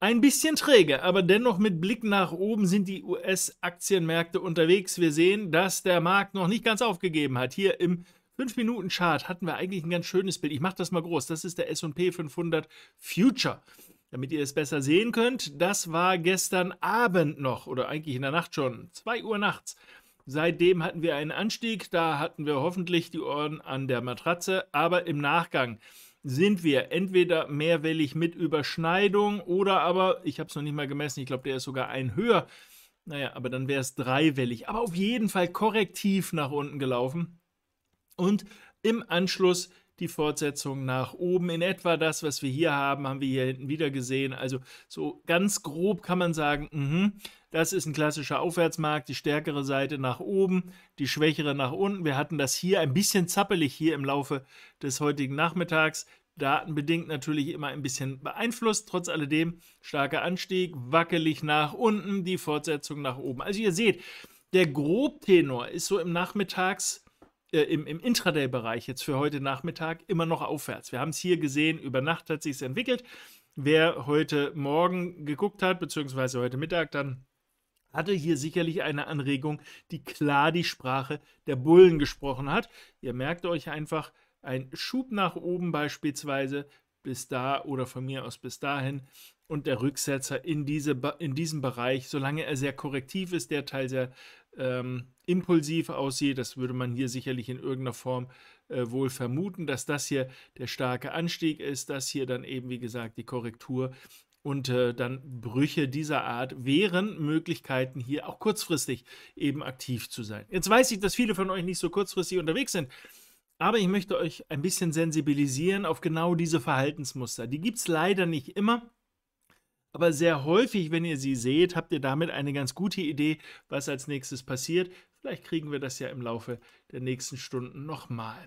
Ein bisschen träge, aber dennoch mit Blick nach oben sind die US-Aktienmärkte unterwegs. Wir sehen, dass der Markt noch nicht ganz aufgegeben hat. Hier im 5-Minuten-Chart hatten wir eigentlich ein ganz schönes Bild. Ich mache das mal groß. Das ist der SP 500 Future. Damit ihr es besser sehen könnt, das war gestern Abend noch oder eigentlich in der Nacht schon, 2 Uhr nachts. Seitdem hatten wir einen Anstieg, da hatten wir hoffentlich die Ohren an der Matratze, aber im Nachgang sind wir entweder mehrwellig mit Überschneidung oder aber, ich habe es noch nicht mal gemessen, ich glaube, der ist sogar ein höher. Naja, aber dann wäre es dreiwellig. Aber auf jeden Fall korrektiv nach unten gelaufen. Und im Anschluss die Fortsetzung nach oben. In etwa das, was wir hier haben, haben wir hier hinten wieder gesehen. Also so ganz grob kann man sagen, mh, das ist ein klassischer Aufwärtsmarkt, die stärkere Seite nach oben, die schwächere nach unten. Wir hatten das hier ein bisschen zappelig hier im Laufe des heutigen Nachmittags. Datenbedingt natürlich immer ein bisschen beeinflusst. Trotz alledem starker Anstieg, wackelig nach unten, die Fortsetzung nach oben. Also ihr seht, der Grobtenor ist so im Nachmittags, äh, im, im Intraday-Bereich jetzt für heute Nachmittag immer noch aufwärts. Wir haben es hier gesehen, über Nacht hat sich entwickelt. Wer heute Morgen geguckt hat, beziehungsweise heute Mittag, dann hatte hier sicherlich eine Anregung, die klar die Sprache der Bullen gesprochen hat. Ihr merkt euch einfach, ein Schub nach oben beispielsweise bis da oder von mir aus bis dahin und der Rücksetzer in, diese, in diesem Bereich, solange er sehr korrektiv ist, der Teil sehr ähm, impulsiv aussieht, das würde man hier sicherlich in irgendeiner Form äh, wohl vermuten, dass das hier der starke Anstieg ist, dass hier dann eben, wie gesagt, die Korrektur und äh, dann Brüche dieser Art wären Möglichkeiten, hier auch kurzfristig eben aktiv zu sein. Jetzt weiß ich, dass viele von euch nicht so kurzfristig unterwegs sind, aber ich möchte euch ein bisschen sensibilisieren auf genau diese Verhaltensmuster. Die gibt es leider nicht immer. Aber sehr häufig, wenn ihr sie seht, habt ihr damit eine ganz gute Idee, was als nächstes passiert. Vielleicht kriegen wir das ja im Laufe der nächsten Stunden nochmal.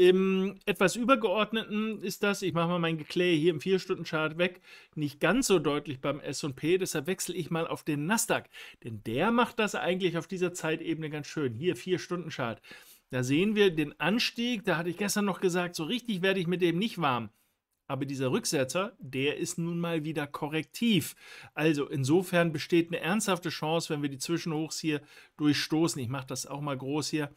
Im etwas übergeordneten ist das, ich mache mal mein Geklä hier im 4-Stunden-Chart weg, nicht ganz so deutlich beim SP, deshalb wechsle ich mal auf den Nasdaq, denn der macht das eigentlich auf dieser Zeitebene ganz schön. Hier 4-Stunden-Chart. Da sehen wir den Anstieg, da hatte ich gestern noch gesagt, so richtig werde ich mit dem nicht warm. Aber dieser Rücksetzer, der ist nun mal wieder korrektiv. Also insofern besteht eine ernsthafte Chance, wenn wir die Zwischenhochs hier durchstoßen. Ich mache das auch mal groß hier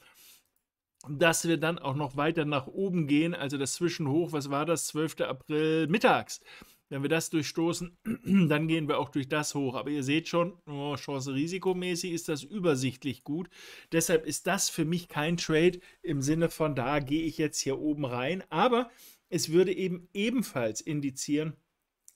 dass wir dann auch noch weiter nach oben gehen, also das Zwischenhoch, was war das, 12. April mittags. Wenn wir das durchstoßen, dann gehen wir auch durch das hoch. Aber ihr seht schon, oh, Chance-Risikomäßig ist das übersichtlich gut. Deshalb ist das für mich kein Trade im Sinne von, da gehe ich jetzt hier oben rein. Aber es würde eben ebenfalls indizieren,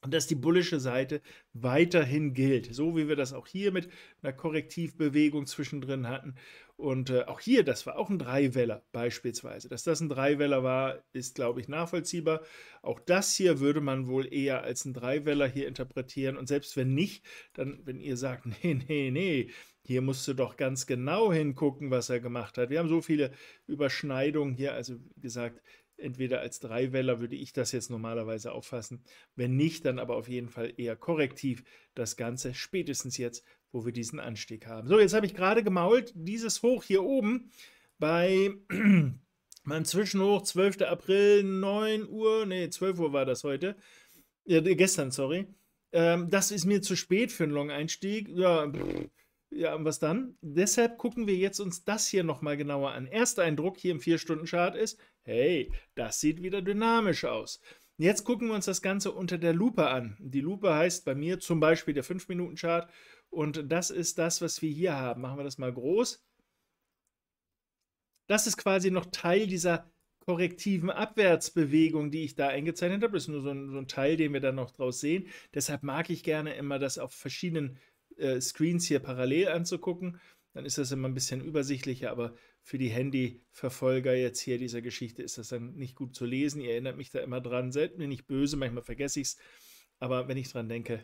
dass die bullische Seite weiterhin gilt, so wie wir das auch hier mit einer Korrektivbewegung zwischendrin hatten. Und äh, auch hier, das war auch ein Dreiweller beispielsweise. Dass das ein Dreiweller war, ist, glaube ich, nachvollziehbar. Auch das hier würde man wohl eher als ein Dreiweller hier interpretieren. Und selbst wenn nicht, dann, wenn ihr sagt, nee, nee, nee, hier musst du doch ganz genau hingucken, was er gemacht hat. Wir haben so viele Überschneidungen hier. Also, wie gesagt, entweder als Dreiweller würde ich das jetzt normalerweise auffassen. Wenn nicht, dann aber auf jeden Fall eher korrektiv das Ganze spätestens jetzt wo wir diesen Anstieg haben. So, jetzt habe ich gerade gemault, dieses Hoch hier oben bei meinem Zwischenhoch, 12. April, 9 Uhr, nee, 12 Uhr war das heute, ja, gestern, sorry, ähm, das ist mir zu spät für einen Long-Einstieg, ja, ja, und was dann? Deshalb gucken wir jetzt uns das hier nochmal genauer an. Erster Eindruck hier im 4-Stunden-Chart ist, hey, das sieht wieder dynamisch aus. Jetzt gucken wir uns das Ganze unter der Lupe an. Die Lupe heißt bei mir zum Beispiel der 5-Minuten-Chart und das ist das, was wir hier haben. Machen wir das mal groß. Das ist quasi noch Teil dieser korrektiven Abwärtsbewegung, die ich da eingezeichnet habe. Das ist nur so ein, so ein Teil, den wir dann noch draus sehen. Deshalb mag ich gerne immer das auf verschiedenen äh, Screens hier parallel anzugucken. Dann ist das immer ein bisschen übersichtlicher, aber für die Handyverfolger jetzt hier dieser Geschichte ist das dann nicht gut zu lesen. Ihr erinnert mich da immer dran. Seid mir nicht böse, manchmal vergesse ich es. Aber wenn ich dran denke,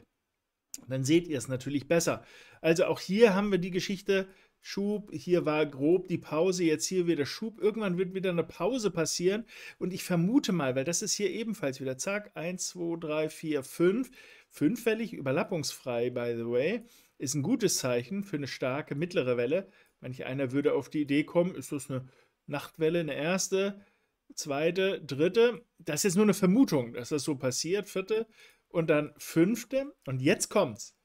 dann seht ihr es natürlich besser. Also auch hier haben wir die Geschichte Schub, hier war grob die Pause, jetzt hier wieder Schub. Irgendwann wird wieder eine Pause passieren und ich vermute mal, weil das ist hier ebenfalls wieder, zack, 1, 2, 3, 4, 5, fünffällig, überlappungsfrei, by the way, ist ein gutes Zeichen für eine starke mittlere Welle. Manch einer würde auf die Idee kommen, ist das eine Nachtwelle, eine erste, zweite, dritte. Das ist nur eine Vermutung, dass das so passiert, vierte und dann fünfte. Und jetzt kommt's.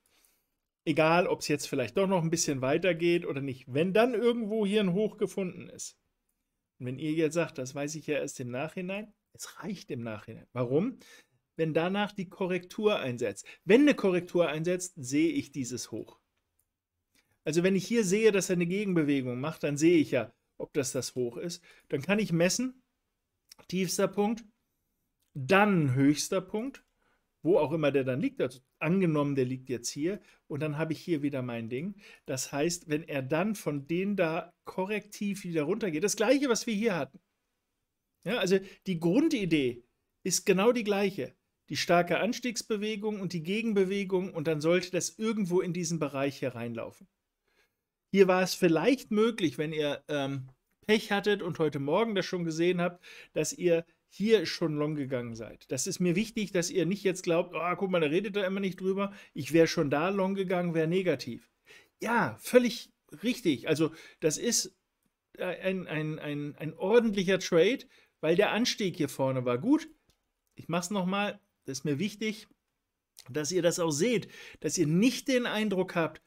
Egal, ob es jetzt vielleicht doch noch ein bisschen weiter geht oder nicht. Wenn dann irgendwo hier ein Hoch gefunden ist. Und wenn ihr jetzt sagt, das weiß ich ja erst im Nachhinein, es reicht im Nachhinein. Warum? Wenn danach die Korrektur einsetzt. Wenn eine Korrektur einsetzt, sehe ich dieses Hoch. Also wenn ich hier sehe, dass er eine Gegenbewegung macht, dann sehe ich ja, ob das das Hoch ist. Dann kann ich messen, tiefster Punkt, dann höchster Punkt wo auch immer der dann liegt, also angenommen, der liegt jetzt hier und dann habe ich hier wieder mein Ding. Das heißt, wenn er dann von denen da korrektiv wieder runtergeht, das gleiche, was wir hier hatten. Ja, also die Grundidee ist genau die gleiche. Die starke Anstiegsbewegung und die Gegenbewegung und dann sollte das irgendwo in diesen Bereich hereinlaufen. Hier war es vielleicht möglich, wenn ihr ähm, Pech hattet und heute Morgen das schon gesehen habt, dass ihr hier schon long gegangen seid. Das ist mir wichtig, dass ihr nicht jetzt glaubt, oh, guck mal, da redet er immer nicht drüber. Ich wäre schon da long gegangen, wäre negativ. Ja, völlig richtig. Also das ist äh, ein, ein, ein, ein ordentlicher Trade, weil der Anstieg hier vorne war gut. Ich mache es nochmal, das ist mir wichtig, dass ihr das auch seht, dass ihr nicht den Eindruck habt,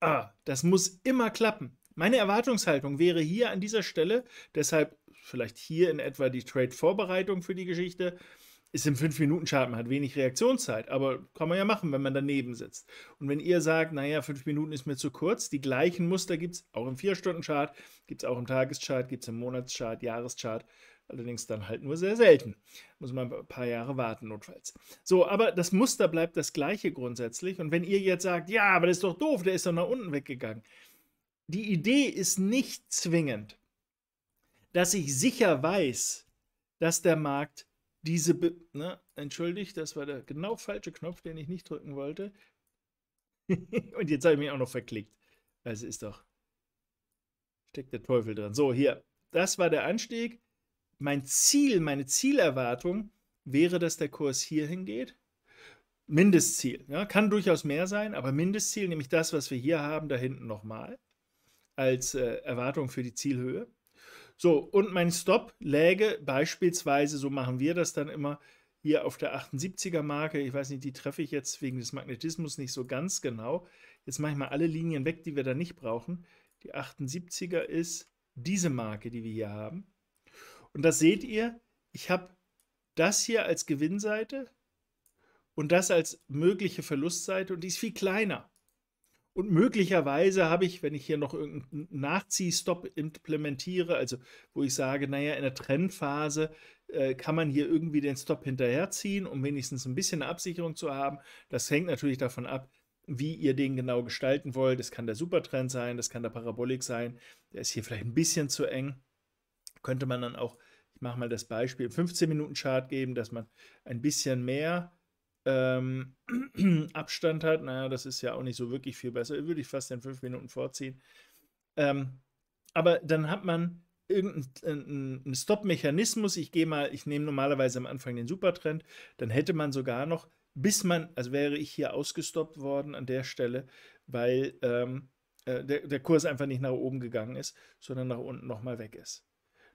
ah, das muss immer klappen. Meine Erwartungshaltung wäre hier an dieser Stelle, deshalb vielleicht hier in etwa die Trade-Vorbereitung für die Geschichte. Ist im 5 minuten chart man hat wenig Reaktionszeit, aber kann man ja machen, wenn man daneben sitzt. Und wenn ihr sagt, naja, 5 Minuten ist mir zu kurz, die gleichen Muster gibt es auch im 4-Stunden-Chart, gibt es auch im Tageschart, gibt es im Monatschart, Jahreschart. Allerdings dann halt nur sehr selten. Muss man ein paar Jahre warten, notfalls. So, aber das Muster bleibt das gleiche grundsätzlich. Und wenn ihr jetzt sagt, ja, aber das ist doch doof, der ist doch nach unten weggegangen. Die Idee ist nicht zwingend, dass ich sicher weiß, dass der Markt diese, Be ne, entschuldigt, das war der genau falsche Knopf, den ich nicht drücken wollte. Und jetzt habe ich mich auch noch verklickt. Also ist doch, steckt der Teufel dran. So, hier, das war der Anstieg. Mein Ziel, meine Zielerwartung wäre, dass der Kurs hier hingeht. Mindestziel, ja, kann durchaus mehr sein, aber Mindestziel, nämlich das, was wir hier haben, da hinten nochmal, als äh, Erwartung für die Zielhöhe. So, und mein Stop läge beispielsweise, so machen wir das dann immer, hier auf der 78er Marke. Ich weiß nicht, die treffe ich jetzt wegen des Magnetismus nicht so ganz genau. Jetzt mache ich mal alle Linien weg, die wir da nicht brauchen. Die 78er ist diese Marke, die wir hier haben. Und das seht ihr, ich habe das hier als Gewinnseite und das als mögliche Verlustseite und die ist viel kleiner. Und möglicherweise habe ich, wenn ich hier noch irgendeinen Nachziehstopp implementiere, also wo ich sage, naja, in der Trendphase äh, kann man hier irgendwie den Stopp hinterherziehen, um wenigstens ein bisschen Absicherung zu haben. Das hängt natürlich davon ab, wie ihr den genau gestalten wollt. Das kann der Supertrend sein, das kann der Parabolik sein. Der ist hier vielleicht ein bisschen zu eng. Könnte man dann auch, ich mache mal das Beispiel, 15-Minuten-Chart geben, dass man ein bisschen mehr ähm, Abstand hat, naja, das ist ja auch nicht so wirklich viel besser. Würde ich fast in fünf Minuten vorziehen. Ähm, aber dann hat man irgendeinen äh, Stop-Mechanismus. Ich gehe mal, ich nehme normalerweise am Anfang den Supertrend, dann hätte man sogar noch, bis man, also wäre ich hier ausgestoppt worden an der Stelle, weil ähm, äh, der, der Kurs einfach nicht nach oben gegangen ist, sondern nach unten nochmal weg ist.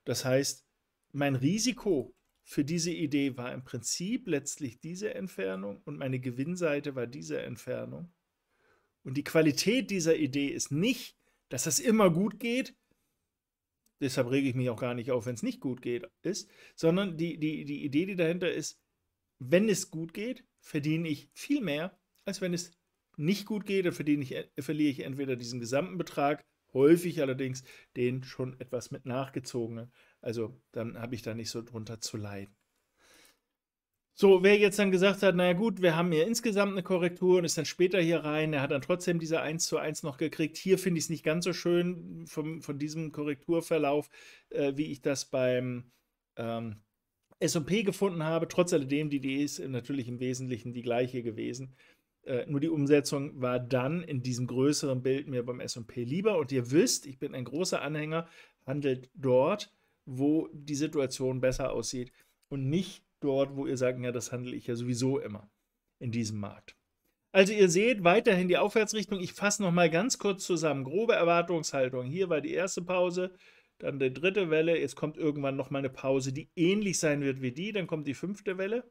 Das heißt, mein Risiko für diese Idee war im Prinzip letztlich diese Entfernung und meine Gewinnseite war diese Entfernung. Und die Qualität dieser Idee ist nicht, dass das immer gut geht. Deshalb rege ich mich auch gar nicht auf, wenn es nicht gut geht, ist, sondern die, die, die Idee, die dahinter ist, wenn es gut geht, verdiene ich viel mehr, als wenn es nicht gut geht, dann verdiene ich, äh, verliere ich entweder diesen gesamten Betrag, häufig allerdings den schon etwas mit nachgezogenen also dann habe ich da nicht so drunter zu leiden. So, wer jetzt dann gesagt hat, naja gut, wir haben hier insgesamt eine Korrektur und ist dann später hier rein, der hat dann trotzdem diese 1 zu 1 noch gekriegt. Hier finde ich es nicht ganz so schön vom, von diesem Korrekturverlauf, äh, wie ich das beim ähm, SP gefunden habe. Trotz alledem, die Idee ist natürlich im Wesentlichen die gleiche gewesen. Äh, nur die Umsetzung war dann in diesem größeren Bild mir beim SP lieber. Und ihr wisst, ich bin ein großer Anhänger, handelt dort wo die Situation besser aussieht und nicht dort, wo ihr sagt, ja, das handle ich ja sowieso immer in diesem Markt. Also ihr seht weiterhin die Aufwärtsrichtung. Ich fasse nochmal ganz kurz zusammen. Grobe Erwartungshaltung. Hier war die erste Pause, dann die dritte Welle. Jetzt kommt irgendwann nochmal eine Pause, die ähnlich sein wird wie die. Dann kommt die fünfte Welle.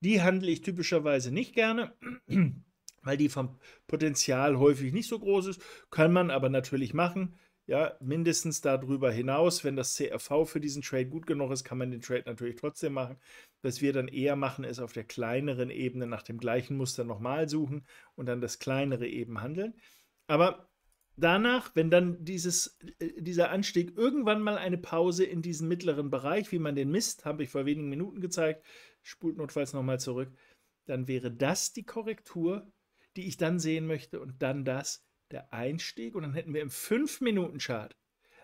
Die handle ich typischerweise nicht gerne, weil die vom Potenzial häufig nicht so groß ist. Kann man aber natürlich machen ja, mindestens darüber hinaus, wenn das CRV für diesen Trade gut genug ist, kann man den Trade natürlich trotzdem machen. Was wir dann eher machen, ist auf der kleineren Ebene nach dem gleichen Muster nochmal suchen und dann das kleinere eben handeln. Aber danach, wenn dann dieses, äh, dieser Anstieg irgendwann mal eine Pause in diesen mittleren Bereich, wie man den misst, habe ich vor wenigen Minuten gezeigt, spult notfalls nochmal zurück, dann wäre das die Korrektur, die ich dann sehen möchte und dann das, der Einstieg und dann hätten wir im 5-Minuten-Chart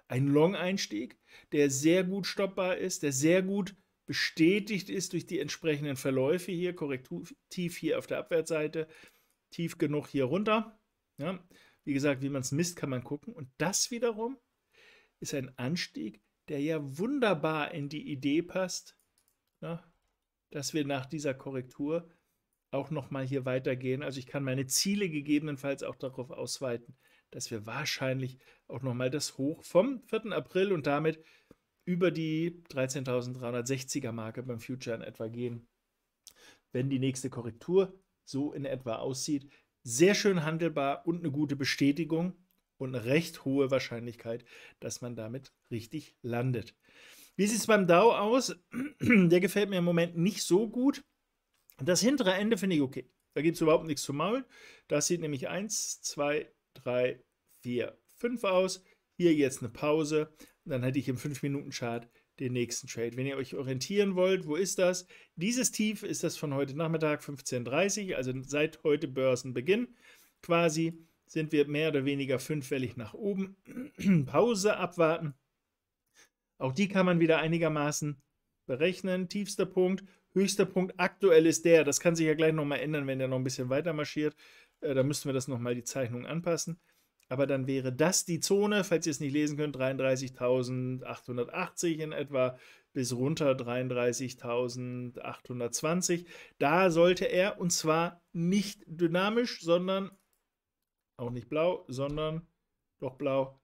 einen Long-Einstieg, der sehr gut stoppbar ist, der sehr gut bestätigt ist durch die entsprechenden Verläufe hier, korrektiv hier auf der Abwärtsseite, tief genug hier runter. Ja, wie gesagt, wie man es misst, kann man gucken. Und das wiederum ist ein Anstieg, der ja wunderbar in die Idee passt, ja, ne, dass wir nach dieser Korrektur auch nochmal hier weitergehen. Also ich kann meine Ziele gegebenenfalls auch darauf ausweiten, dass wir wahrscheinlich auch nochmal das Hoch vom 4. April und damit über die 13.360er Marke beim Future in etwa gehen, wenn die nächste Korrektur so in etwa aussieht. Sehr schön handelbar und eine gute Bestätigung und eine recht hohe Wahrscheinlichkeit, dass man damit richtig landet. Wie sieht es beim DAO aus? Der gefällt mir im Moment nicht so gut. Das hintere Ende finde ich okay. Da gibt es überhaupt nichts zu Maul. Das sieht nämlich 1, 2, 3, 4, 5 aus. Hier jetzt eine Pause. Und dann hätte ich im 5-Minuten-Chart den nächsten Trade. Wenn ihr euch orientieren wollt, wo ist das? Dieses Tief ist das von heute Nachmittag 15.30 Uhr, also seit heute Börsenbeginn quasi sind wir mehr oder weniger fünfwellig nach oben. Pause abwarten. Auch die kann man wieder einigermaßen berechnen. Tiefster Punkt Höchster Punkt aktuell ist der. Das kann sich ja gleich nochmal ändern, wenn der noch ein bisschen weiter marschiert. Äh, da müssten wir das nochmal die Zeichnung anpassen. Aber dann wäre das die Zone, falls ihr es nicht lesen könnt, 33.880 in etwa bis runter 33.820. Da sollte er, und zwar nicht dynamisch, sondern auch nicht blau, sondern doch blau,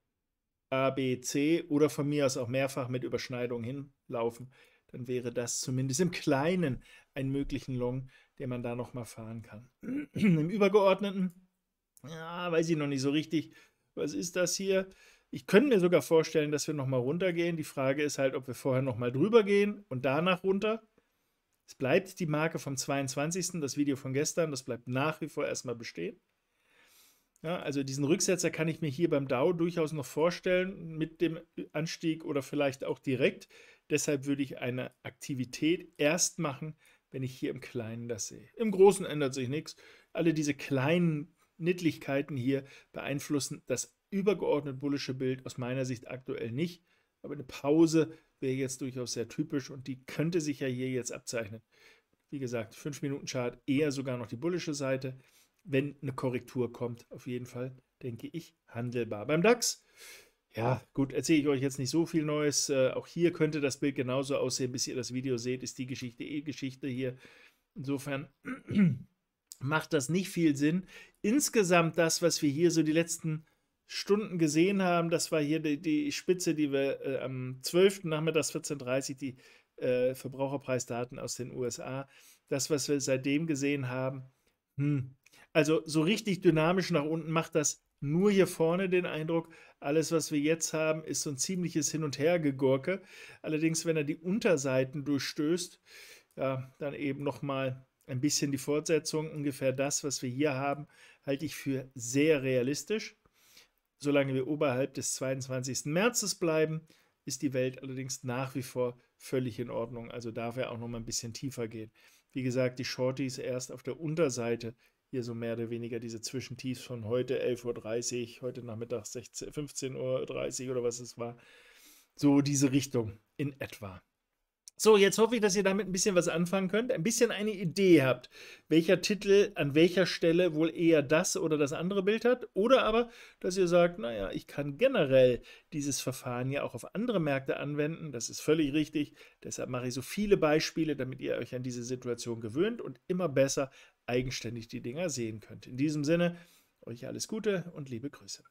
A, B, C oder von mir aus auch mehrfach mit Überschneidung hinlaufen dann wäre das zumindest im Kleinen einen möglichen Long, den man da nochmal fahren kann. Im Übergeordneten, ja, weiß ich noch nicht so richtig, was ist das hier? Ich könnte mir sogar vorstellen, dass wir nochmal runtergehen. Die Frage ist halt, ob wir vorher nochmal drüber gehen und danach runter. Es bleibt die Marke vom 22. Das Video von gestern, das bleibt nach wie vor erstmal bestehen. Ja, also diesen Rücksetzer kann ich mir hier beim DAO durchaus noch vorstellen mit dem Anstieg oder vielleicht auch direkt. Deshalb würde ich eine Aktivität erst machen, wenn ich hier im Kleinen das sehe. Im Großen ändert sich nichts. Alle diese kleinen Nittlichkeiten hier beeinflussen das übergeordnet bullische Bild aus meiner Sicht aktuell nicht. Aber eine Pause wäre jetzt durchaus sehr typisch und die könnte sich ja hier jetzt abzeichnen. Wie gesagt, 5-Minuten-Chart eher sogar noch die bullische Seite wenn eine Korrektur kommt, auf jeden Fall, denke ich, handelbar. Beim DAX, ja, gut, erzähle ich euch jetzt nicht so viel Neues. Äh, auch hier könnte das Bild genauso aussehen, bis ihr das Video seht, ist die Geschichte eh Geschichte hier. Insofern macht das nicht viel Sinn. Insgesamt das, was wir hier so die letzten Stunden gesehen haben, das war hier die, die Spitze, die wir äh, am 12. Nachmittags 14.30 Uhr, die äh, Verbraucherpreisdaten aus den USA, das, was wir seitdem gesehen haben, hm, also so richtig dynamisch nach unten macht das nur hier vorne den Eindruck, alles, was wir jetzt haben, ist so ein ziemliches Hin- und Hergegurke. Allerdings, wenn er die Unterseiten durchstößt, ja, dann eben nochmal ein bisschen die Fortsetzung. Ungefähr das, was wir hier haben, halte ich für sehr realistisch. Solange wir oberhalb des 22. Märzes bleiben, ist die Welt allerdings nach wie vor völlig in Ordnung. Also darf er auch nochmal ein bisschen tiefer gehen. Wie gesagt, die Shorties erst auf der Unterseite hier so mehr oder weniger diese Zwischentiefs von heute 11.30 Uhr, heute Nachmittag 15.30 Uhr oder was es war. So diese Richtung in etwa. So, jetzt hoffe ich, dass ihr damit ein bisschen was anfangen könnt, ein bisschen eine Idee habt, welcher Titel an welcher Stelle wohl eher das oder das andere Bild hat. Oder aber, dass ihr sagt, naja, ich kann generell dieses Verfahren ja auch auf andere Märkte anwenden. Das ist völlig richtig. Deshalb mache ich so viele Beispiele, damit ihr euch an diese Situation gewöhnt und immer besser eigenständig die Dinger sehen könnt. In diesem Sinne, euch alles Gute und liebe Grüße.